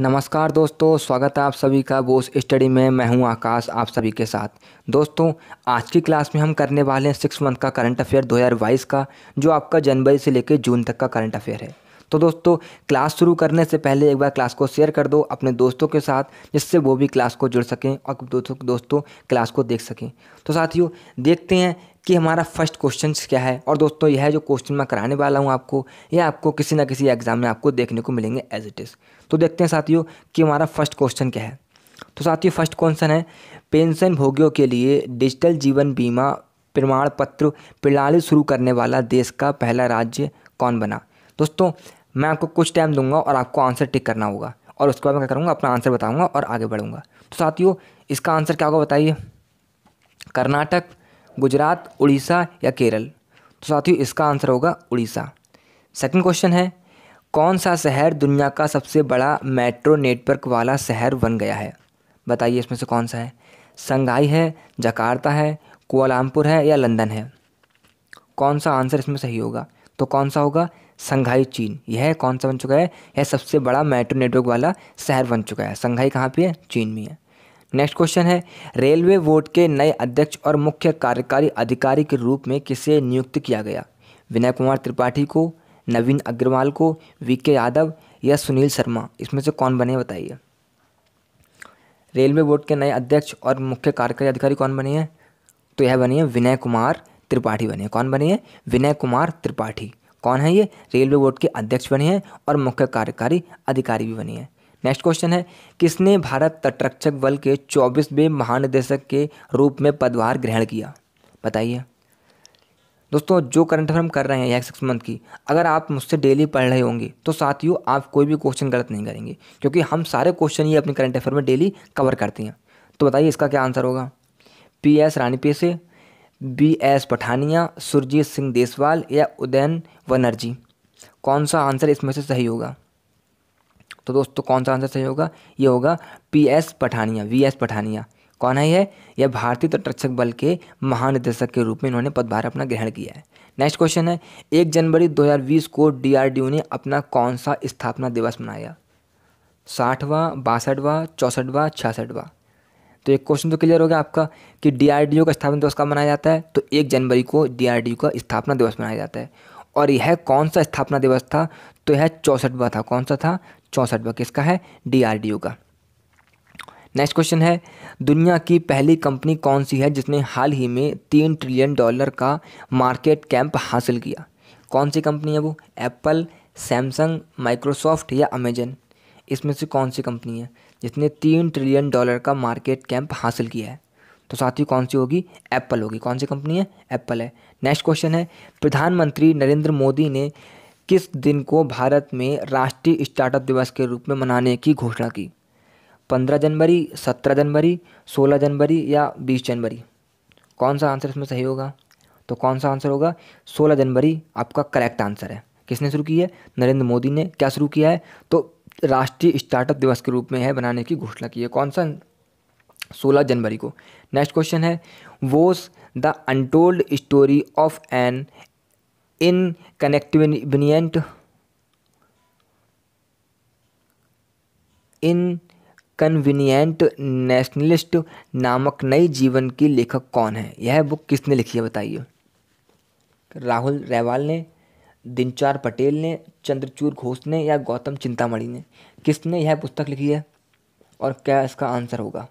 नमस्कार दोस्तों स्वागत है आप सभी का बोस स्टडी में मैं हूं आकाश आप सभी के साथ दोस्तों आज की क्लास में हम करने वाले हैं सिक्स मंथ का करंट अफेयर 2022 का जो आपका जनवरी से लेकर जून तक का करंट अफेयर है तो दोस्तों क्लास शुरू करने से पहले एक बार क्लास को शेयर कर दो अपने दोस्तों के साथ जिससे वो भी क्लास को जुड़ सकें और दोस्तों दोस्तों क्लास को देख सकें तो साथियों देखते हैं कि हमारा फर्स्ट क्वेश्चन क्या है और दोस्तों यह जो क्वेश्चन मैं कराने वाला हूँ आपको यह आपको किसी ना किसी एग्ज़ाम में आपको देखने को मिलेंगे एज इट इज़ तो देखते हैं साथियों कि हमारा फर्स्ट क्वेश्चन क्या है तो साथियों फर्स्ट क्वेश्चन है पेंशन भोगियों के लिए डिजिटल जीवन बीमा प्रमाण पत्र प्रणाली शुरू करने वाला देश का पहला राज्य कौन बना दोस्तों मैं आपको कुछ टाइम दूंगा और आपको आंसर टिक करना होगा और उसके बाद मैं क्या करूँगा अपना आंसर बताऊँगा और आगे बढ़ूँगा तो साथियों इसका आंसर क्या होगा बताइए कर्नाटक गुजरात उड़ीसा या केरल तो साथियों इसका आंसर होगा उड़ीसा सेकंड क्वेश्चन है कौन सा शहर दुनिया का सबसे बड़ा मेट्रो नेटवर्क वाला शहर बन गया है बताइए इसमें से कौन सा है संघाई है जकार्ता है कोलामपुर है या लंदन है कौन सा आंसर इसमें सही होगा तो कौन सा होगा संघाई चीन यह कौन सा बन चुका है यह सबसे बड़ा मेट्रो नेटवर्क वाला शहर बन चुका है संघाई कहाँ पे है चीन में है नेक्स्ट क्वेश्चन है रेलवे बोर्ड के नए अध्यक्ष और मुख्य कार्यकारी अधिकारी के रूप में किसे नियुक्त किया गया विनय कुमार त्रिपाठी को नवीन अग्रवाल को वी के यादव या सुनील शर्मा इसमें से कौन बने बताइए रेलवे बोर्ड के नए अध्यक्ष और मुख्य कार्यकारी अधिकारी कौन बने हैं तो यह बनी है विनय कुमार त्रिपाठी बने हैं कौन बने हैं विनय कुमार त्रिपाठी कौन है ये रेलवे बोर्ड के अध्यक्ष बने हैं और मुख्य कार्यकारी अधिकारी भी बने हैं नेक्स्ट क्वेश्चन है किसने भारत तटरक्षक बल के चौबीसवें महानिदेशक के रूप में पदभार ग्रहण किया बताइए दोस्तों जो करंट अफेयर हम कर रहे हैं एक सिक्स मंथ की अगर आप मुझसे डेली पढ़ रहे होंगे तो साथियों आप कोई भी क्वेश्चन गलत नहीं करेंगे क्योंकि हम सारे क्वेश्चन ये अपने करंट अफेयर में डेली कवर करते हैं तो बताइए इसका क्या आंसर होगा पी एस रानीपे से बी एस पठानिया सुरजीत सिंह देसवाल या उदयन बनर्जी कौन सा आंसर इसमें से सही होगा तो दोस्तों कौन सा आंसर सही होगा ये होगा P S Pathania V S Pathania कौन है यह यह भारतीय तटरक्षक बल के महानिदेशक के रूप में इन्होंने पदभार अपना ग्रहण किया है नेक्स्ट क्वेश्चन है एक जनवरी 2020 को डीआरडीओ ने अपना कौन सा स्थापना दिवस मनाया साठवा बासठवा चौंसठवा छियासठवा तो एक क्वेश्चन तो क्लियर हो गया आपका कि डीआरडीओ का स्थापना दिवस कब मनाया जाता है तो एक जनवरी को डीआरडीओ का स्थापना दिवस मनाया जाता है और यह कौन सा स्थापना दिवस था तो यह चौंसठवा था कौन सा था चौंसठवा किसका है डी का नेक्स्ट क्वेश्चन है दुनिया की पहली कंपनी कौन सी है जिसने हाल ही में तीन ट्रिलियन डॉलर का मार्केट कैंप हासिल किया कौन सी कंपनी है वो एप्पल सैमसंग माइक्रोसॉफ्ट या अमेजन इसमें से कौन सी कंपनी है जिसने तीन ट्रिलियन डॉलर का मार्केट कैंप हासिल किया है तो साथ ही कौन सी होगी एप्पल होगी कौन सी कंपनी है एप्पल है नेक्स्ट क्वेश्चन है प्रधानमंत्री नरेंद्र मोदी ने किस दिन को भारत में राष्ट्रीय स्टार्टअप दिवस के रूप में मनाने की घोषणा की पंद्रह जनवरी सत्रह जनवरी सोलह जनवरी या बीस जनवरी कौन सा आंसर इसमें सही होगा तो कौन सा आंसर होगा सोलह जनवरी आपका करेक्ट आंसर है किसने शुरू की है नरेंद्र मोदी ने क्या शुरू किया है तो राष्ट्रीय स्टार्टअप दिवस के रूप में है बनाने की घोषणा की है कौन सा सोलह जनवरी को नेक्स्ट क्वेश्चन है whose the untold story of an in in inconvenient nationalist नामक नई जीवन की लेखक कौन है यह बुक किसने लिखी है बताइए राहुल रैवाल ने दिनचार पटेल ने चंद्रचूर घोष ने या गौतम चिंतामणि ने किसने यह पुस्तक लिखी है और क्या इसका आंसर होगा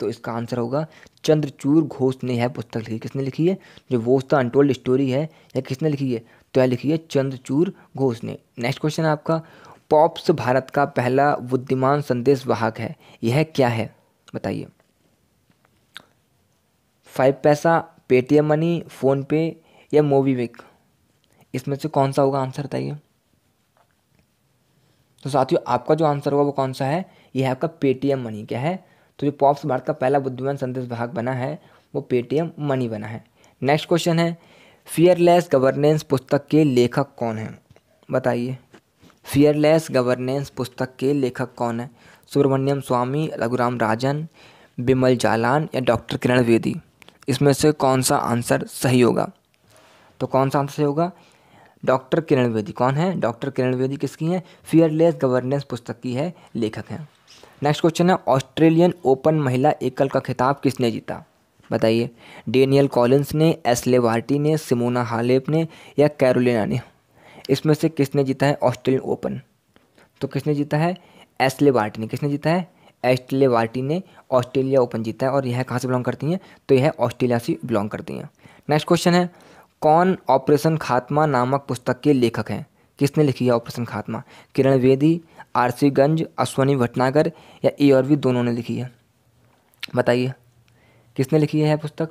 तो इसका आंसर होगा चंद्रचूर घोष ने यह पुस्तक लिखी किसने लिखी है जो वोस द अनटोल्ड स्टोरी है यह किसने लिखी है तो यह लिखी है चंद्रचूर घोष ने नेक्स्ट क्वेश्चन है आपका पॉप्स भारत का पहला बुद्धिमान संदेश वाहक है यह क्या है बताइए फाइव पैसा पेटीएम मनी फ़ोनपे या मोबीविक इसमें से कौन सा होगा आंसर बताइए तो साथियों आपका जो आंसर होगा वो कौन सा है यह है आपका पेटीएम मनी क्या है तो जो पॉप्स भारत का पहला बुद्धिमान संदेश भाग बना है वो पेटीएम मनी बना है नेक्स्ट क्वेश्चन है फियरलेस गवर्नेंस पुस्तक के लेखक कौन हैं बताइए फियरलेस गवर्नेंस पुस्तक के लेखक कौन है सुब्रमण्यम स्वामी रघुराम राजन बिमल जालान या डॉक्टर किरण वेदी इसमें से कौन सा आंसर सही होगा तो कौन सा आंसर सही होगा डॉक्टर किरण वेदी कौन है डॉक्टर किरण वेदी किसकी हैं फियरलेस गवर्नेंस पुस्तक की है लेखक हैं नेक्स्ट क्वेश्चन है ऑस्ट्रेलियन ओपन महिला एकल का खिताब किसने जीता बताइए डेनियल कॉलिंस ने एसले वार्टी ने सिमोना हालेप ने या कैरोलिना ने इसमें से किसने जीता है ऑस्ट्रेलियन ओपन तो किसने जीता है एसले वार्टी ने किसने जीता है एस्टले वार्टी ने ऑस्ट्रेलिया ओपन जीता है और यह कहाँ से बिलोंग करती हैं तो यह ऑस्ट्रेलिया से बिलोंग करती हैं नेक्स्ट क्वेश्चन है कौन ऑपरेशन खात्मा नामक पुस्तक के लेखक हैं किसने लिखी है ऑपरेशन खात्मा किरण वेदी सी गंज अश्वनी भटनागर या ए और वी दोनों ने लिखी है बताइए किसने लिखी है यह पुस्तक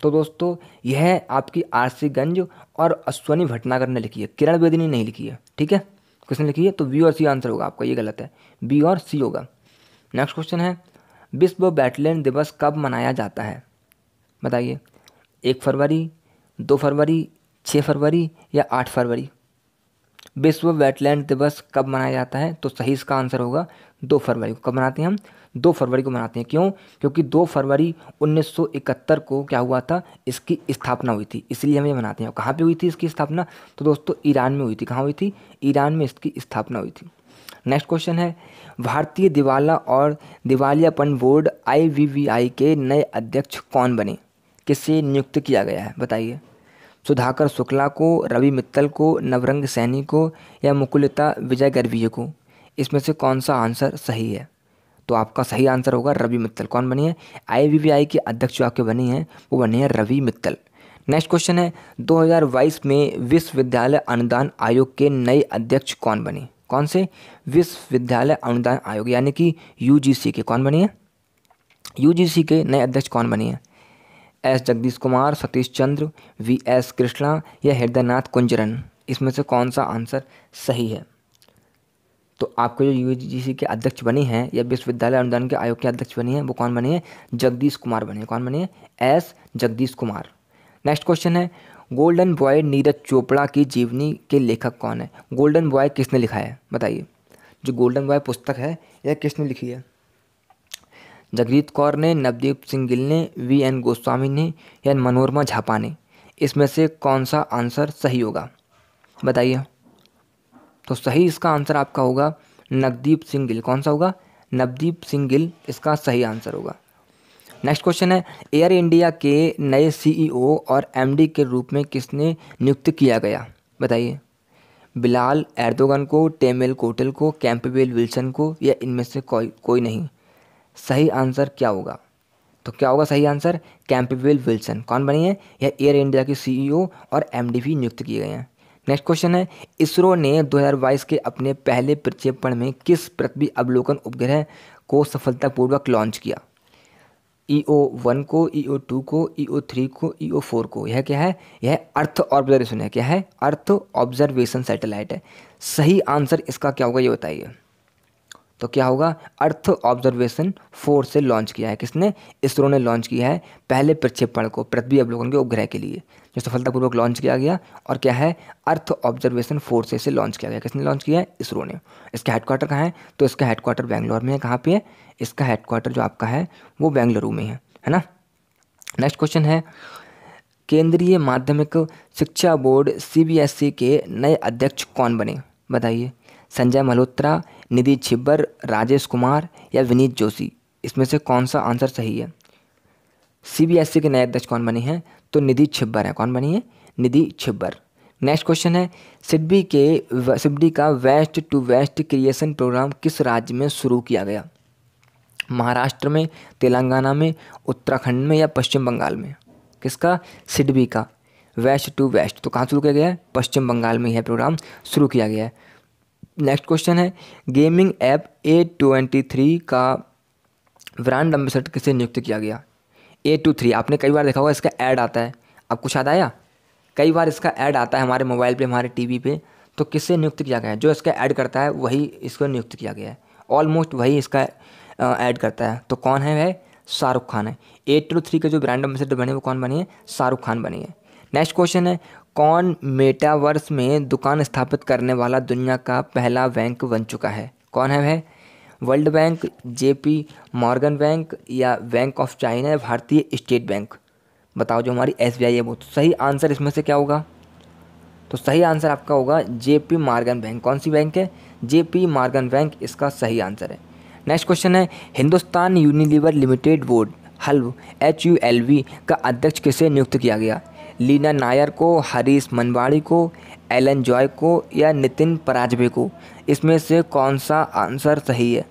तो दोस्तों यह आपकी सी गंज और अश्वनी भटनागर ने लिखी है किरण बेदी ने नहीं लिखी है ठीक है किसने लिखी है तो बी और सी आंसर होगा आपका ये गलत है बी और सी होगा नेक्स्ट क्वेश्चन है विश्व बैटलियन दिवस कब मनाया जाता है बताइए एक फरवरी दो फरवरी छः फरवरी या आठ फरवरी विश्व वेटलैंड दिवस कब मनाया जाता है तो सही इसका आंसर होगा दो फरवरी को कब मनाते हैं हम दो फरवरी को मनाते हैं क्यों क्योंकि दो फरवरी 1971 को क्या हुआ था इसकी स्थापना हुई थी इसलिए हम ये मनाते हैं कहाँ पे हुई थी इसकी स्थापना तो दोस्तों ईरान में हुई थी कहाँ हुई थी ईरान में इसकी स्थापना हुई थी नेक्स्ट क्वेश्चन है भारतीय दिवाला और दिवालियापन बोर्ड आई के नए अध्यक्ष कौन बने किसे नियुक्त किया गया है बताइए सुधाकर शुक्ला को रवि मित्तल को नवरंग सैनी को या मुकुलता विजय गर्वीय को इसमें से कौन सा आंसर सही है तो आपका सही आंसर होगा रवि मित्तल कौन बनी है आई के अध्यक्ष जो आपके बने हैं वो बने हैं रवि मित्तल नेक्स्ट क्वेश्चन है 2022 में विश्वविद्यालय अनुदान आयोग के नए अध्यक्ष कौन बने कौन से विश्वविद्यालय अनुदान आयोग यानी कि यूजीसी के कौन बने हैं यूजीसी के नए अध्यक्ष कौन बने हैं S Jagdish Kumar Satish Chandra V S Krishna या हृदयनाथ कुंजरन इसमें से कौन सा आंसर सही है तो आपके जो यू के अध्यक्ष बने हैं या विश्वविद्यालय अनुदान के आयोग के अध्यक्ष बने हैं वो कौन बने हैं जगदीश कुमार बने कौन बने हैं S Jagdish Kumar next question है गोल्डन बॉय नीरज चोपड़ा की जीवनी के लेखक कौन है गोल्डन बॉय किसने लिखा है बताइए जो गोल्डन बॉय पुस्तक है यह किसने लिखी है जगजीत कौर ने नवदीप सिंह गिल ने वी एन गोस्वामी ने या मनोरमा झापा ने इसमें से कौन सा आंसर सही होगा बताइए तो सही इसका आंसर आपका होगा नवदीप सिंह गिल कौन सा होगा नवदीप सिंह गिल इसका सही आंसर होगा नेक्स्ट क्वेश्चन है एयर इंडिया के नए सीईओ और एमडी के रूप में किसने नियुक्त किया गया बताइए बिलाल एर्दोगन को टेमिल कोटल को कैंपबेल विल्सन को या इनमें से कोई कोई नहीं सही आंसर क्या होगा तो क्या होगा सही आंसर कैंपबेल विल्सन कौन बनी है यह एयर इंडिया के सीईओ e और एमडी भी नियुक्त किए गए हैं नेक्स्ट क्वेश्चन है इसरो ने 2022 के अपने पहले प्रक्षेपण में किस पृथ्वी अवलोकन उपग्रह को सफलतापूर्वक लॉन्च किया ई ओ वन को ई ओ टू को ई ओ थ्री को ई ओ फोर को यह क्या है यह अर्थ ऑब्जर्वेशन है क्या है अर्थ ऑब्जर्वेशन सैटेलाइट है सही आंसर इसका क्या होगा ये बताइए तो क्या होगा अर्थ ऑब्जर्वेशन फोर से लॉन्च किया है किसने इसरो ने लॉन्च किया है पहले प्रक्षेपण को पृथ्वी अवलोकन के उपग्रह के लिए जो सफलतापूर्वक लॉन्च किया गया और क्या है अर्थ ऑब्जर्वेशन फोर से इसे लॉन्च किया गया किसने लॉन्च किया है इसरो ने इसका हेडक्वार्टर कहाँ है तो इसका हेडक्वार्टर बैंगलोर में है कहाँ पे है इसका हेडक्वार्टर जो आपका है वो बेंगलुरु में है है ना नेक्स्ट क्वेश्चन है केंद्रीय माध्यमिक शिक्षा बोर्ड सी e के नए अध्यक्ष कौन बने बताइए संजय मल्होत्रा निधि छिब्बर राजेश कुमार या विनीत जोशी इसमें से कौन सा आंसर सही है सीबीएसई e के नए अध्यक्ष कौन बने हैं तो निधि छिब्बर है कौन बनी है निधि छिब्बर नेक्स्ट क्वेश्चन है सिडबी के सिडबी का waste to waste creation programme किस राज्य में शुरू किया गया महाराष्ट्र में तेलंगाना में उत्तराखंड में या पश्चिम बंगाल में किसका सिडबी का वेस्ट टू वेस्ट तो कहाँ शुरू किया गया है पश्चिम बंगाल में यह प्रोग्राम शुरू किया गया है नेक्स्ट क्वेश्चन है gaming app A twenty three का ब्रांड एम्बेसडर किसे नियुक्त किया गया ए टू थ्री आपने कई बार देखा होगा इसका ऐड आता है अब कुछ याद आया कई बार इसका ऐड आता है हमारे मोबाइल पे हमारे टीवी पे तो किससे नियुक्त किया गया है जो इसका ऐड करता है वही इसको नियुक्त किया गया है ऑलमोस्ट वही इसका ऐड करता है तो कौन है वह शाहरुख खान है ए टू थ्री के जो ब्रांड एम्बेसडर बने वो कौन बनी है शाहरुख खान बनी है नेक्स्ट क्वेश्चन है कौन मेटावर्स में दुकान स्थापित करने वाला दुनिया का पहला बैंक बन चुका है कौन है वह World Bank JP Morgan bank या बैंक ऑफ चाइना या भारतीय स्टेट बैंक बताओ जो हमारी एस है वो तो सही आंसर इसमें से क्या होगा तो सही आंसर आपका होगा जे पी मार्गन बैंक कौन सी बैंक है जे पी मार्गन बैंक इसका सही आंसर है नेक्स्ट क्वेश्चन है हिंदुस्तान यूनिलीवर लिमिटेड बोर्ड हल्व एच यू एल वी का अध्यक्ष किसे नियुक्त किया गया लीना नायर को हरीश मनवाड़ी को एलन जॉय को या नितिन पराजबे को इसमें से कौन सा आंसर सही है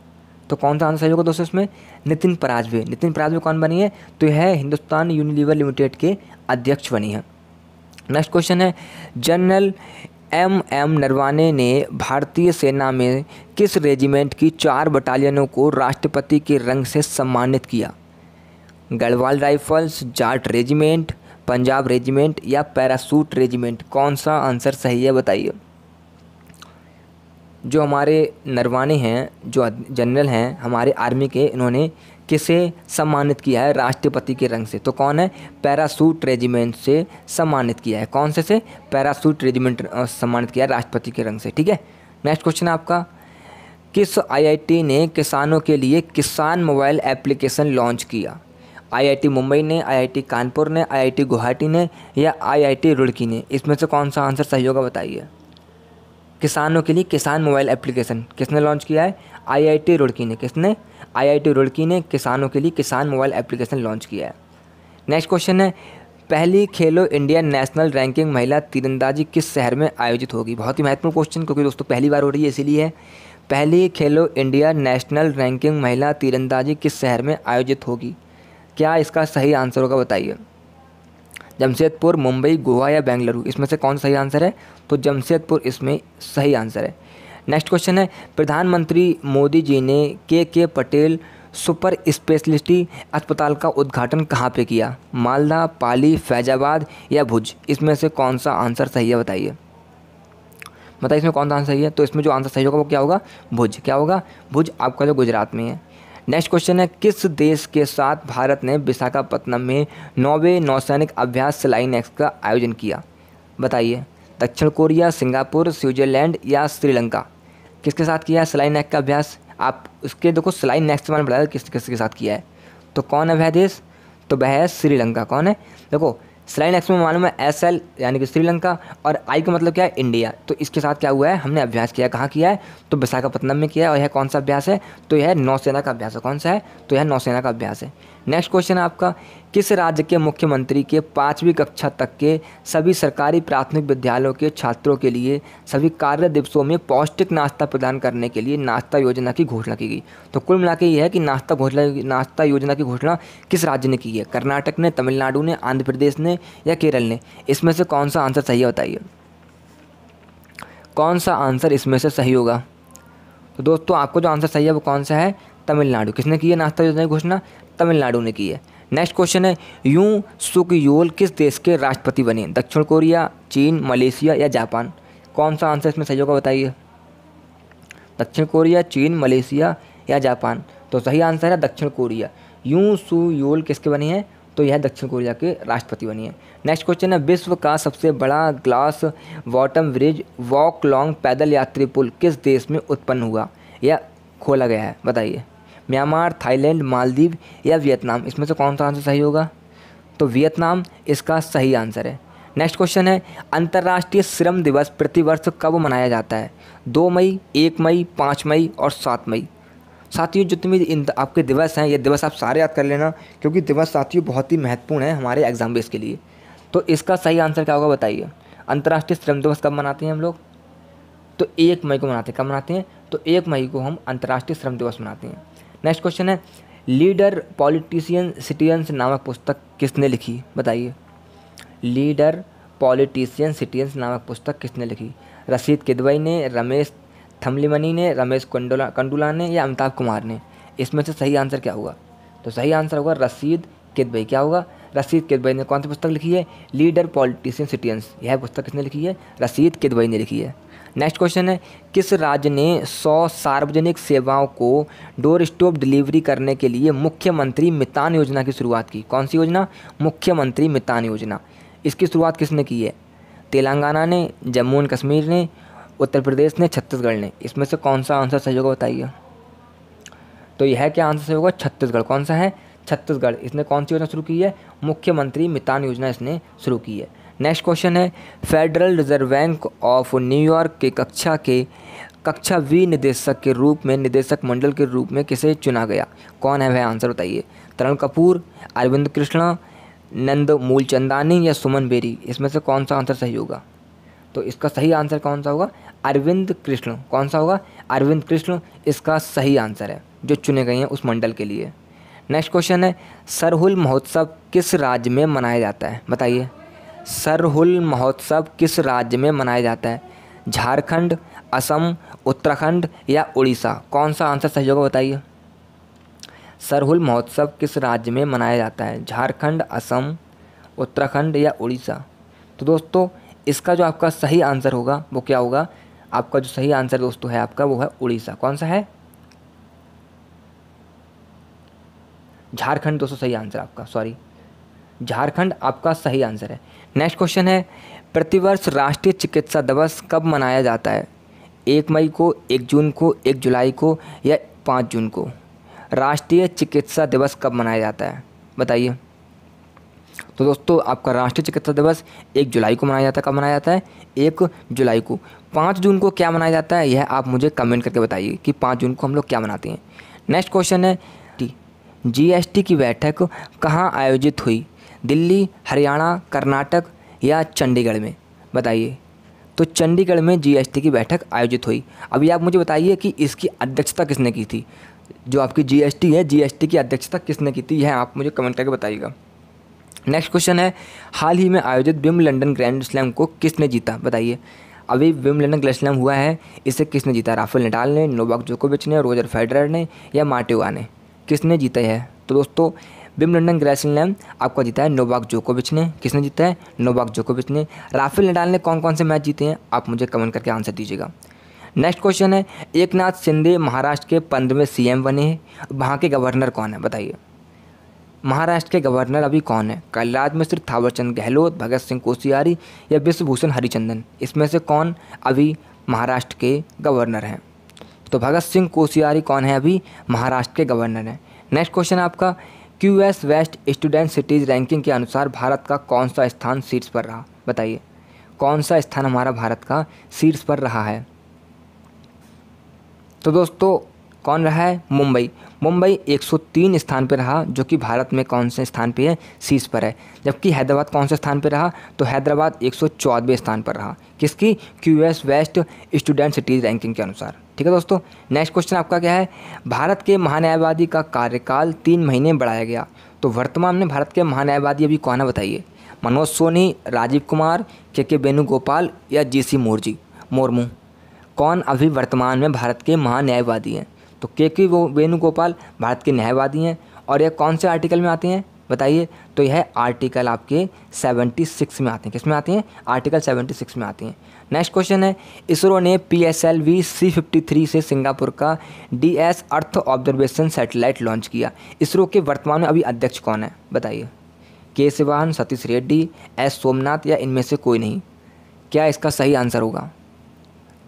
तो कौन सा आंसर सही होगा दोस्तों इसमें नितिन पराजवे नितिन पराजवे कौन बनी है तो यह हिंदुस्तान यूनिलीवर लिमिटेड के अध्यक्ष बनी है नेक्स्ट क्वेश्चन है जनरल एम एम नरवाने ने भारतीय सेना में किस रेजिमेंट की चार बटालियनों को राष्ट्रपति के रंग से सम्मानित किया Garhwal rifles Jat regiment Punjab regiment या पैरासूट रेजिमेंट कौन सा आंसर सही है बताइए जो हमारे नरवाने हैं जो जनरल हैं हमारे आर्मी के इन्होंने किसे सम्मानित किया है राष्ट्रपति के रंग से तो कौन है पैरासूट रेजिमेंट से सम्मानित किया है कौन से से पैरासूट रेजिमेंट सम्मानित किया है राष्ट्रपति के रंग से ठीक है नेक्स्ट क्वेश्चन है आपका किस आईआईटी ने किसानों के लिए किसान मोबाइल एप्लीकेशन लॉन्च किया आईआईटी मुंबई ने आईआईटी कानपुर ने आईआईटी गुवाहाटी ने या आईआईटी रुड़की ने इसमें से कौन सा आंसर सही होगा बताइए किसानों के लिए किसान मोबाइल एप्लीकेशन किसने लॉन्च किया है आईआईटी रुड़की ने किसने आईआईटी रुड़की ने किसानों के लिए किसान मोबाइल एप्लीकेशन लॉन्च किया है नेक्स्ट क्वेश्चन है पहली खेलो इंडिया नेशनल रैंकिंग महिला तीरंदाजी किस शहर में आयोजित होगी बहुत ही महत्वपूर्ण क्वेश्चन क्योंकि दोस्तों पहली बार हो रही है इसीलिए है पहली खेलो इंडिया नेशनल रैंकिंग महिला तीरंदाजी किस शहर में आयोजित होगी क्या इसका सही आंसर होगा बताइए जमशेदपुर मुंबई गोवा या बेंगलुरु इसमें से कौन सही आंसर है तो जमशेदपुर इसमें सही आंसर है नेक्स्ट क्वेश्चन है प्रधानमंत्री मोदी जी ने के के पटेल सुपर स्पेशलिटी अस्पताल का उद्घाटन कहाँ पे किया मालदा पाली फैजाबाद या भुज इसमें से कौन सा आंसर सही है बताइए बताइए इसमें कौन सा आंसर सही है तो इसमें जो आंसर सही होगा वो क्या होगा भुज क्या होगा भुज आपका जो गुजरात में है नेक्स्ट क्वेश्चन है किस देश के साथ भारत ने विशाखापत्तनम में नौवे नौसैनिक अभ्यास सिलाई एक्स का आयोजन किया बताइए दक्षिण कोरिया सिंगापुर स्विट्जरलैंड या श्रीलंका किसके साथ किया है सिलाई एक्स का अभ्यास आप उसके देखो सलाइन नेक्स्ट मान बताया किस किसके साथ किया है तो कौन है वह देश तो वह है श्रीलंका कौन है देखो स्लाइन एक्स में मालूम है एस एल यानी कि श्रीलंका और आई का मतलब क्या है इंडिया तो इसके साथ क्या हुआ है हमने अभ्यास किया कहाँ किया है तो विशाखापत्नम में किया है और यह कौन सा अभ्यास है तो यह नौसेना का अभ्यास है कौन सा है तो यह नौसेना का अभ्यास है नेक्स्ट क्वेश्चन है आपका किस राज्य के मुख्यमंत्री के पाँचवीं कक्षा तक के सभी सरकारी प्राथमिक विद्यालयों के छात्रों के लिए सभी कार्य दिवसों में पौष्टिक नाश्ता प्रदान करने के लिए नाश्ता योजना की घोषणा की गई तो कुल मिला ये है कि नाश्ता घोषणा नाश्ता योजना की घोषणा किस राज्य ने की है कर्नाटक ने तमिलनाडु ने आंध्र प्रदेश ने या केरल ने इसमें से कौन सा आंसर सही है बताइए कौन सा आंसर इसमें से सही होगा तो दोस्तों आपको जो आंसर सही है वो कौन सा है तमिलनाडु किसने की है नाश्ता योजना की घोषणा तमिलनाडु ने की है नेक्स्ट क्वेश्चन है यूं योल किस देश के राष्ट्रपति बने दक्षिण कोरिया चीन मलेशिया या जापान कौन सा आंसर इसमें सही होगा बताइए दक्षिण कोरिया चीन मलेशिया या जापान तो सही आंसर है दक्षिण कोरिया यूं योल किसके बने हैं तो यह दक्षिण कोरिया के राष्ट्रपति बनी है नेक्स्ट क्वेश्चन है विश्व का सबसे बड़ा glass bottom bridge walk long पैदल यात्री पुल किस देश में उत्पन्न हुआ यह खोला गया है बताइए म्यांमार थाईलैंड मालदीव या वियतनाम इसमें से कौन सा आंसर सही होगा तो वियतनाम इसका सही आंसर है नेक्स्ट क्वेश्चन है अंतर्राष्ट्रीय श्रम दिवस प्रतिवर्ष कब मनाया जाता है दो मई एक मई पाँच मई और सात मई साथियों जितने भी इन आपके दिवस हैं ये दिवस आप सारे याद कर लेना क्योंकि दिवस साथियों बहुत ही महत्वपूर्ण है हमारे एग्जाम बेस के लिए तो इसका सही आंसर क्या होगा बताइए अंतर्राष्ट्रीय श्रम दिवस कब मनाते हैं हम लोग तो एक मई को मनाते हैं कब मनाते हैं तो एक मई को हम अंतर्राष्ट्रीय श्रम दिवस मनाते हैं नेक्स्ट क्वेश्चन है लीडर पॉलिटिशियन सिटीजन्स नामक पुस्तक किसने लिखी बताइए लीडर पॉलिटिशियन सिटीजन्स नामक पुस्तक किसने लिखी रशीद किदवई ने रमेश थमलीमनी ने रमेश कंडोला कंडुला ने या अमिताभ कुमार ने इसमें से सही आंसर क्या होगा तो सही आंसर होगा रसीद किदबई क्या होगा रसीद किदबई ने कौन सी पुस्तक लिखी है लीडर पॉलिटिशियन सिटीजन्स यह पुस्तक किसने लिखी है रसीद किदबई ने लिखी है नेक्स्ट क्वेश्चन है किस राज्य ने सौ सार्वजनिक सेवाओं को डोर स्टॉप डिलीवरी करने के लिए मुख्यमंत्री मितान योजना की शुरुआत की कौन सी योजना मुख्यमंत्री मितान योजना इसकी शुरुआत किसने की है तेलंगाना ने जम्मू एंड कश्मीर ने उत्तर प्रदेश ने छत्तीसगढ़ ने इसमें से कौन सा आंसर सही होगा बताइए तो यह क्या आंसर सही होगा छत्तीसगढ़ कौन सा है छत्तीसगढ़ इसने कौन सी योजना शुरू की है मुख्यमंत्री मितान योजना इसने शुरू की है नेक्स्ट क्वेश्चन है फेडरल रिजर्व बैंक ऑफ न्यूयॉर्क के कक्षा के कक्षा वी निदेशक के रूप में निदेशक मंडल के रूप में किसे चुना गया कौन है वह आंसर बताइए तरुण कपूर अरविंद कृष्णा नंद मूलचंदानी या सुमन बेरी इसमें से कौन सा आंसर सही होगा तो इसका सही आंसर कौन सा होगा अरविंद कृष्ण कौन सा होगा अरविंद कृष्ण इसका सही आंसर है जो चुने गए हैं उस मंडल के लिए नेक्स्ट क्वेश्चन है सरहुल महोत्सव किस राज्य में मनाया जाता है बताइए सरहुल महोत्सव किस राज्य में मनाया जाता है झारखंड असम उत्तराखंड या उड़ीसा कौन सा आंसर सही होगा बताइए सरहुल महोत्सव किस राज्य में मनाया जाता है झारखंड असम उत्तराखंड या उड़ीसा तो दोस्तों इसका जो आपका सही आंसर होगा वो क्या होगा आपका जो सही आंसर दोस्तों है आपका वो है उड़ीसा कौन सा है झारखंड दोस्तों सही आंसर आपका सॉरी झारखंड आपका सही आंसर है नेक्स्ट क्वेश्चन है प्रतिवर्ष राष्ट्रीय चिकित्सा दिवस कब मनाया जाता है एक मई को एक जून को एक जुलाई को या पाँच जून को राष्ट्रीय चिकित्सा दिवस कब मनाया जाता है बताइए तो दोस्तों आपका राष्ट्रीय चिकित्सा दिवस एक जुलाई को मनाया जाता है कब मनाया जाता है एक जुलाई को पाँच जून को क्या मनाया जाता है यह आप मुझे कमेंट करके बताइए कि पाँच जून को हम लोग क्या मनाते हैं नेक्स्ट क्वेश्चन है जी एस की बैठक कहाँ आयोजित हुई दिल्ली हरियाणा कर्नाटक या चंडीगढ़ में बताइए तो चंडीगढ़ में जीएसटी की बैठक आयोजित हुई अभी आप मुझे बताइए कि इसकी अध्यक्षता किसने की थी जो आपकी जीएसटी है जीएसटी की अध्यक्षता किसने की थी यह आप मुझे कमेंट करके बताइएगा नेक्स्ट क्वेश्चन है हाल ही में आयोजित विम लंडन ग्रैंड स्लैम को किसने जीता बताइए अभी विम लंडन ग्रैंड स्लैम हुआ है इसे किसने जीता राफेल नडाल ने नोवाक जोकोविच ने रोजर फेडरर ने या माटेवा ने किसने जीता है तो दोस्तों विमलंडन ने आपका जीता है नोबाक जोकोविच ने किसने जीता है नोबाक जोकोविच ने राफेल नडाल ने कौन कौन से मैच जीते हैं आप मुझे कमेंट करके आंसर दीजिएगा नेक्स्ट क्वेश्चन है एक नाथ शिंदे महाराष्ट्र के पंद्रहवें सी बने हैं वहाँ के गवर्नर कौन है बताइए महाराष्ट्र के गवर्नर अभी कौन है कलराज मिश्र थावरचंद गहलोत भगत सिंह कोशियारी या विश्वभूषण हरिचंदन इसमें से कौन अभी महाराष्ट्र के गवर्नर हैं तो भगत सिंह कोशियारी कौन है अभी महाराष्ट्र के गवर्नर हैं नेक्स्ट क्वेश्चन आपका Q S best student cities ranking के अनुसार भारत का कौन सा स्थान शीर्ष पर रहा बताइए कौन सा स्थान हमारा भारत का शीर्ष पर रहा है तो दोस्तों कौन रहा है मुंबई मुंबई 103 स्थान पर रहा जो कि भारत में कौन से स्थान पर है शीर्ष पर है जबकि हैदराबाद कौन से स्थान पर रहा तो हैदराबाद एक स्थान पर रहा किसकी Q S best student cities ranking के अनुसार ठीक है दोस्तों नेक्स्ट क्वेश्चन आपका क्या है भारत के महान्यायवादी का कार्यकाल तीन महीने बढ़ाया गया तो वर्तमान में भारत के महान्यायवादी अभी कौन है बताइए मनोज सोनी राजीव कुमार के के वेणुगोपाल या जी सी मोरजी मोर्मू कौन अभी वर्तमान में भारत के महान्यायवादी हैं तो के के वो वेणुगोपाल भारत के न्यायवादी हैं और यह कौन से आर्टिकल में आते हैं बताइए तो यह आर्टिकल आपके 76 में आते हैं किस में आते हैं आर्टिकल 76 में आते हैं नेक्स्ट क्वेश्चन है इसरो ने P S L V C fifty three से सिंगापुर का D S earth observation satellite launch किया इसरो के वर्तमान में अभी अध्यक्ष कौन है बताइए के सिवान सतीश रेड्डी एस सोमनाथ या इनमें से कोई नहीं क्या इसका सही आंसर होगा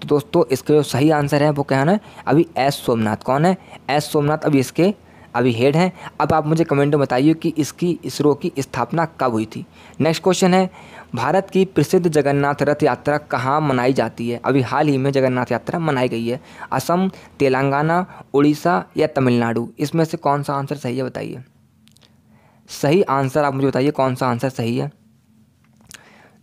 तो दोस्तों इसका जो सही आंसर है वो क्या है अभी एस सोमनाथ कौन है एस सोमनाथ अभी इसके अभी हेड हैं अब आप मुझे कमेंट में बताइए कि इसकी इसरो की स्थापना कब हुई थी नेक्स्ट क्वेश्चन है भारत की प्रसिद्ध जगन्नाथ रथ यात्रा कहाँ मनाई जाती है अभी हाल ही में जगन्नाथ यात्रा मनाई गई है असम तेलंगाना उड़ीसा या तमिलनाडु इसमें से कौन सा आंसर सही है बताइए सही आंसर आप मुझे बताइए कौन सा आंसर सही है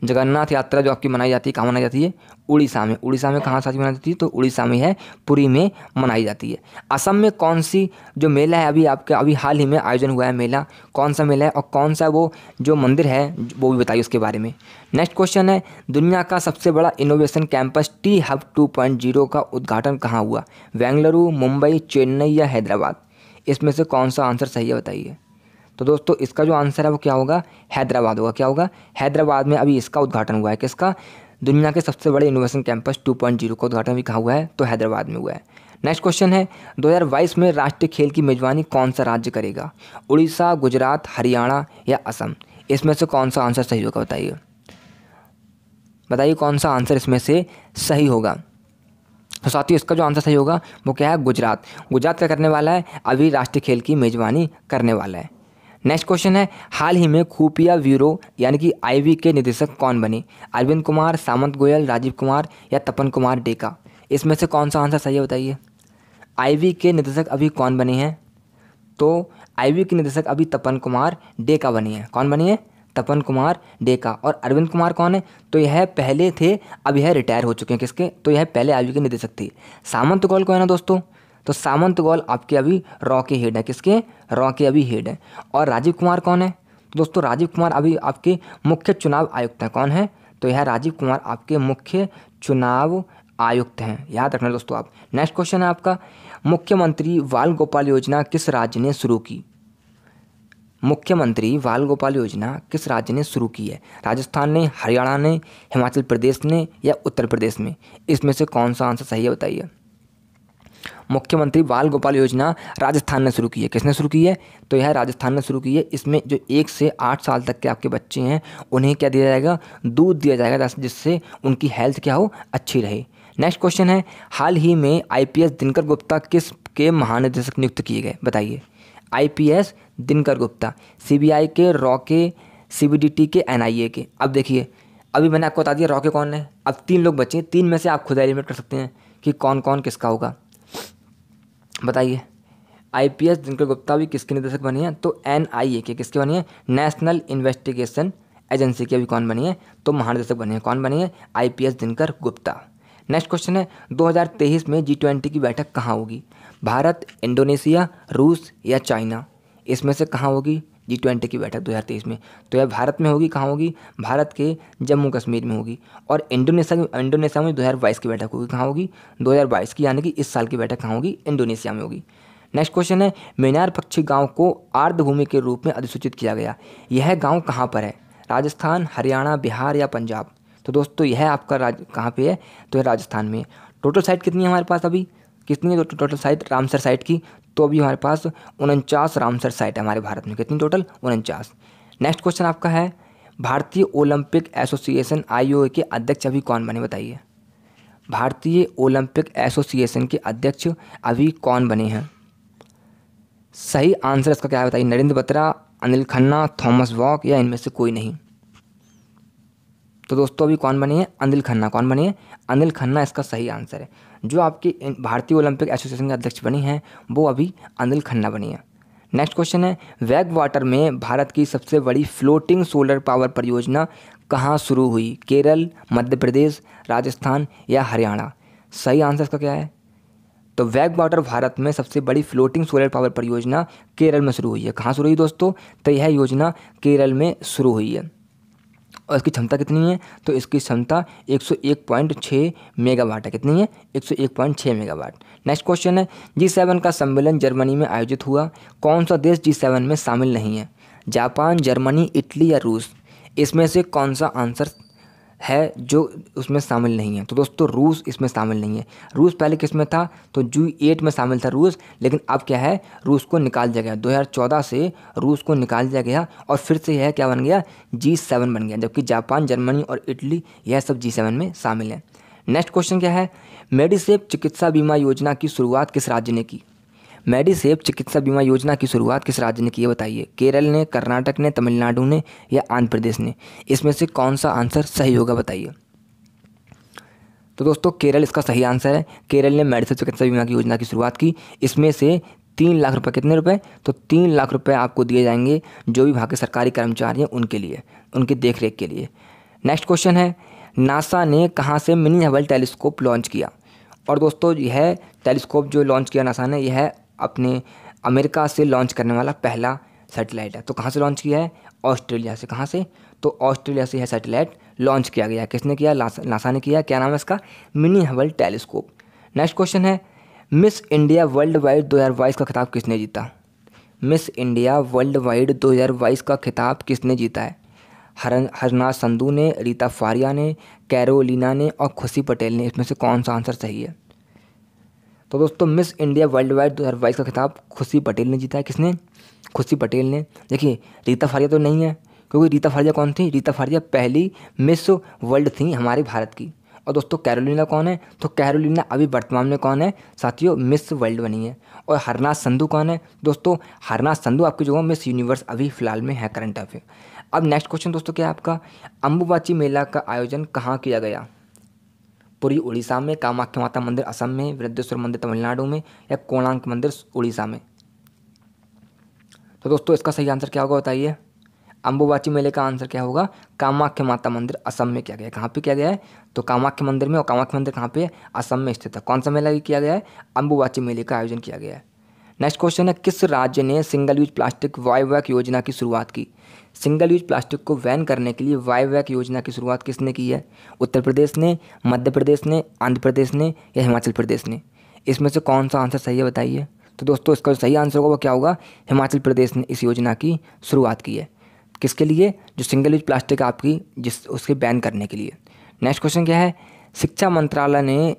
जगन्नाथ यात्रा जो आपकी मनाई जाती है कहाँ मनाई जाती है उड़ीसा में उड़ीसा में कहाँ शादी मनाई जाती है तो उड़ीसा में है पुरी में मनाई जाती है असम में कौन सी जो मेला है अभी आपका अभी हाल ही में आयोजन हुआ है मेला कौन सा मेला है और कौन सा वो जो मंदिर है वो भी बताइए उसके बारे में नेक्स्ट क्वेश्चन है दुनिया का सबसे बड़ा innovation campus T hub two का उद्घाटन कहाँ हुआ बेंगलुरु मुंबई चेन्नई या हैदराबाद इसमें से कौन सा आंसर सही है बताइए तो दोस्तों इसका जो आंसर है वो क्या होगा हैदराबाद होगा क्या होगा हैदराबाद में अभी इसका उद्घाटन हुआ है किसका दुनिया के सबसे बड़े इनोवेशन कैंपस 2.0 का उद्घाटन भी कहा हुआ है तो हैदराबाद में हुआ है नेक्स्ट क्वेश्चन है 2022 में राष्ट्रीय खेल की मेजबानी कौन सा राज्य करेगा उड़ीसा गुजरात हरियाणा या असम इसमें से कौन सा आंसर सही होगा बताइए बताइए कौन सा आंसर इसमें से सही होगा तो साथियों इसका जो आंसर सही होगा वो क्या है गुजरात गुजरात क्या करने वाला है अभी राष्ट्रीय खेल की मेजबानी करने वाला है नेक्स्ट क्वेश्चन है हाल ही में खुफिया ब्यूरो यानी कि आईवी के निदेशक कौन बने अरविंद कुमार सामंत गोयल राजीव कुमार या तपन कुमार डेका इसमें से कौन सा आंसर सही है बताइए आईवी के निदेशक अभी कौन बने हैं तो आईवी के निदेशक अभी तपन कुमार डेका बने हैं कौन बने हैं तपन कुमार डेका और अरविंद कुमार कौन है तो यह पहले थे अब यह रिटायर हो चुके हैं किसके तो यह पहले आईवी के निदेशक थे सामंत गोयल कौन है दोस्तों तो सामंत गोल आपके अभी रॉ के हेड हैं किसके रॉ के अभी हेड हैं और राजीव कुमार कौन है दोस्तों राजीव कुमार अभी आपके मुख्य चुनाव आयुक्त हैं कौन है तो यह राजीव कुमार आपके मुख्य चुनाव आयुक्त हैं याद रखना दोस्तों आप नेक्स्ट क्वेश्चन है आपका मुख्यमंत्री बाल गोपाल योजना किस राज्य ने शुरू की मुख्यमंत्री बाल गोपाल योजना किस राज्य ने शुरू की है राजस्थान ने हरियाणा ने हिमाचल प्रदेश ने या उत्तर प्रदेश में इसमें से कौन सा आंसर सही है बताइए मुख्यमंत्री बाल गोपाल योजना राजस्थान ने शुरू की है किसने शुरू की है तो यह राजस्थान ने शुरू की है इसमें जो एक से आठ साल तक के आपके बच्चे हैं उन्हें क्या दिया जाएगा दूध दिया जाएगा जिससे उनकी हेल्थ क्या हो अच्छी रहे नेक्स्ट क्वेश्चन है हाल ही में आईपीएस दिनकर गुप्ता किस के महानिदेशक नियुक्त किए गए बताइए आईपीएस दिनकर गुप्ता सीबीआई के रॉ के सीबीडीटी के एनआईए के अब देखिए अभी मैंने आपको बता दिया रॉके कौन है अब तीन लोग बचे तीन में से आप खुद एलिमिनेट कर सकते हैं कि कौन कौन किसका होगा बताइए आईपीएस दिनकर गुप्ता भी किसके निदेशक बनी है तो एन आई ए के किसके बनी है नेशनल इन्वेस्टिगेशन एजेंसी के अभी कौन बनी है तो महानिदेशक बनी है कौन बनी है IPS Dinkar Gupta next question है 2023 में जी ट्वेंटी की बैठक कहाँ होगी भारत इंडोनेशिया रूस या चाइना इसमें से कहाँ होगी जी ट्वेंटी की बैठक 2023 में तो यह भारत में होगी कहाँ होगी भारत के जम्मू कश्मीर में होगी और इंडोनेशिया इंडोनेशिया में बाईस की बैठक होगी कहाँ होगी बाईस की यानी कि इस साल की बैठक कहाँ होगी इंडोनेशिया में होगी नेक्स्ट क्वेश्चन है मीनार पक्षी गांव को आर्द्रभूमि के रूप में अधिसूचित किया गया यह गांव कहाँ पर है राजस्थान हरियाणा बिहार या पंजाब तो दोस्तों यह आपका राज कहाँ पे है तो यह राजस्थान में टोटल साइट कितनी है हमारे पास अभी कितनी है तो टोटल साइट रामसर साइट की तो अभी हमारे पास उनचास रामसर साइट है हमारे भारत में कितनी टोटल उनचास नेक्स्ट क्वेश्चन आपका है भारतीय ओलंपिक एसोसिएशन आई के अध्यक्ष अभी कौन बने बताइए भारतीय ओलंपिक एसोसिएशन के अध्यक्ष अभी कौन बने हैं सही आंसर इसका क्या है बताइए नरेंद्र बत्रा अनिल खन्ना थॉमस वॉक या इनमें से कोई नहीं तो दोस्तों अभी कौन बनी है अनिल खन्ना कौन बनी है अनिल खन्ना इसका सही आंसर है जो आपकी भारतीय ओलंपिक एसोसिएशन के अध्यक्ष बनी हैं वो अभी अनिल खन्ना बनी है नेक्स्ट क्वेश्चन है वैग वाटर में भारत की सबसे बड़ी फ्लोटिंग सोलर पावर परियोजना कहाँ शुरू हुई केरल मध्य प्रदेश राजस्थान या हरियाणा सही आंसर इसका क्या है तो वैग वाटर भारत में सबसे बड़ी फ्लोटिंग सोलर पावर परियोजना केरल में शुरू हुई है कहाँ शुरू हुई दोस्तों तो यह योजना केरल में शुरू हुई है और इसकी क्षमता कितनी है तो इसकी क्षमता 101.6 मेगावाट है कितनी है 101.6 मेगावाट नेक्स्ट क्वेश्चन है जी सेवन का सम्मेलन जर्मनी में आयोजित हुआ कौन सा देश जी सेवन में शामिल नहीं है जापान जर्मनी इटली या रूस इसमें से कौन सा आंसर है जो उसमें शामिल नहीं है तो दोस्तों रूस इसमें शामिल नहीं है रूस पहले किस में था तो जू एट में शामिल था रूस लेकिन अब क्या है रूस को निकाल दिया गया 2014 से रूस को निकाल दिया गया और फिर से यह क्या बन गया जी सेवन बन गया जबकि जापान जर्मनी और इटली यह सब जी सेवन में शामिल हैं नेक्स्ट क्वेश्चन क्या है मेडिसेप चिकित्सा बीमा योजना की शुरुआत किस राज्य ने की मेडिसेफ चिकित्सा बीमा योजना की शुरुआत किस राज्य ने की है बताइए केरल ने कर्नाटक ने तमिलनाडु ने या आंध्र प्रदेश ने इसमें से कौन सा आंसर सही होगा बताइए तो दोस्तों केरल इसका सही आंसर है केरल ने मेडिसिन चिकित्सा बीमा की योजना की शुरुआत की इसमें से तीन लाख रुपए कितने रुपए तो तीन लाख रुपए आपको दिए जाएंगे जो भी वहाँ के सरकारी कर्मचारी हैं उनके लिए उनकी देखरेख के लिए नेक्स्ट क्वेश्चन है नासा ने कहाँ से मिनी हबल टेलीस्कोप लॉन्च किया और दोस्तों यह टेलीस्कोप जो लॉन्च किया नासा ने यह अपने अमेरिका से लॉन्च करने वाला पहला सैटेलाइट है तो कहाँ से लॉन्च किया है ऑस्ट्रेलिया से कहाँ से तो ऑस्ट्रेलिया से यह सैटेलाइट लॉन्च किया गया किसने किया लासा लासा, ने किया क्या नाम है इसका mini Hubble telescope next question है मिस इंडिया वर्ल्ड वाइड दो हज़ार बाईस का खिताब किसने जीता मिस इंडिया वर्ल्ड वाइड दो हज़ार बाईस का खिताब किसने जीता है हरन हरनाज संधू ने रीता फारिया ने कैरोलिना ने और खुशी पटेल ने इसमें से कौन सा आंसर सही है तो दोस्तों मिस इंडिया वर्ल्ड वाइड दो हज़ार बाईस का खिताब खुशी पटेल ने जीता है किसने खुशी पटेल ने देखिए रीता फारिया तो नहीं है क्योंकि रीता फारिया कौन थी रीता फारिया पहली मिस वर्ल्ड थी हमारे भारत की और दोस्तों कैरोलिना कौन है तो कैरोलिना अभी वर्तमान में कौन है साथियों मिस वर्ल्ड बनी है और हरनाथ संधु कौन है दोस्तों हरनाथ संधु आपकी जो मिस यूनिवर्स अभी फिलहाल में है करंट अफेयर अब नेक्स्ट क्वेश्चन दोस्तों क्या है आपका अम्बुबाची मेला का आयोजन कहाँ किया गया पूरी उड़ीसा में कामाख्या माता मंदिर असम में वृद्धेश्वर मंदिर तमिलनाडु में या कोणांक मंदिर उड़ीसा में तो दोस्तों इसका सही आंसर क्या होगा बताइए अम्बुबाची मेले का आंसर क्या होगा कामाख्या माता मंदिर असम में किया गया कहाँ पे किया गया है तो कामाख्या मंदिर में और कामाख्या मंदिर कहाँ पे है असम में स्थित है कौन सा मेला किया गया है अम्बुबाची मेले का आयोजन किया गया है नेक्स्ट क्वेश्चन है किस राज्य ने सिंगल यूज प्लास्टिक वाई योजना की शुरुआत की सिंगल यूज प्लास्टिक को बैन करने के लिए वाई वैक योजना की शुरुआत किसने की है उत्तर प्रदेश ने मध्य प्रदेश ने आंध्र प्रदेश ने या हिमाचल प्रदेश ने इसमें से कौन सा आंसर सही है बताइए तो दोस्तों इसका जो सही आंसर होगा वो क्या होगा हिमाचल प्रदेश ने इस योजना की शुरुआत की है किसके लिए जो सिंगल यूज प्लास्टिक आपकी जिस उसके बैन करने के लिए नेक्स्ट क्वेश्चन क्या है शिक्षा मंत्रालय ने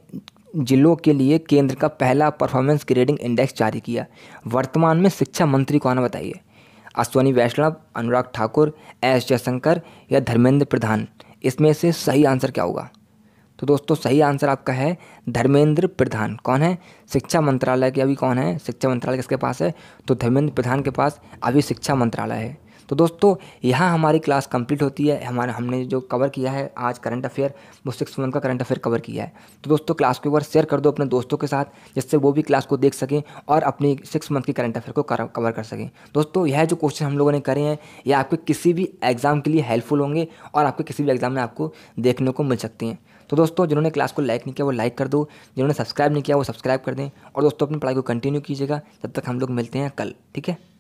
जिलों के लिए केंद्र का पहला परफॉर्मेंस ग्रेडिंग इंडेक्स जारी किया वर्तमान में शिक्षा मंत्री कौन बताइए अश्वनी वैष्णव अनुराग ठाकुर एस जयशंकर या धर्मेंद्र प्रधान इसमें से सही आंसर क्या होगा तो दोस्तों सही आंसर आपका है धर्मेंद्र प्रधान कौन है शिक्षा मंत्रालय के अभी कौन है शिक्षा मंत्रालय किसके पास है तो धर्मेंद्र प्रधान के पास अभी शिक्षा मंत्रालय है तो दोस्तों यहाँ हमारी क्लास कंप्लीट होती है हमारे हमने जो कवर किया है आज करंट अफेयर वो सिक्स मंथ का करंट अफेयर कवर किया है तो दोस्तों क्लास को एक बार शेयर कर दो अपने दोस्तों के साथ जिससे वो भी क्लास को देख सकें और अपनी सिक्स मंथ के करंट अफेयर को कवर कर सकें दोस्तों यह जो क्वेश्चन हम लोगों ने करे हैं ये आपके किसी भी एग्ज़ाम के लिए हेल्पफुल होंगे और आपके किसी भी एग्ज़ाम में आपको देखने को मिल सकती हैं तो दोस्तों जिन्होंने क्लास को लाइक नहीं किया वो लाइक कर दो जिन्होंने सब्सक्राइब नहीं किया वो सब्सक्राइब कर दें और दोस्तों अपनी पढ़ाई को कंटिन्यू कीजिएगा जब तक हम लोग मिलते हैं कल ठीक है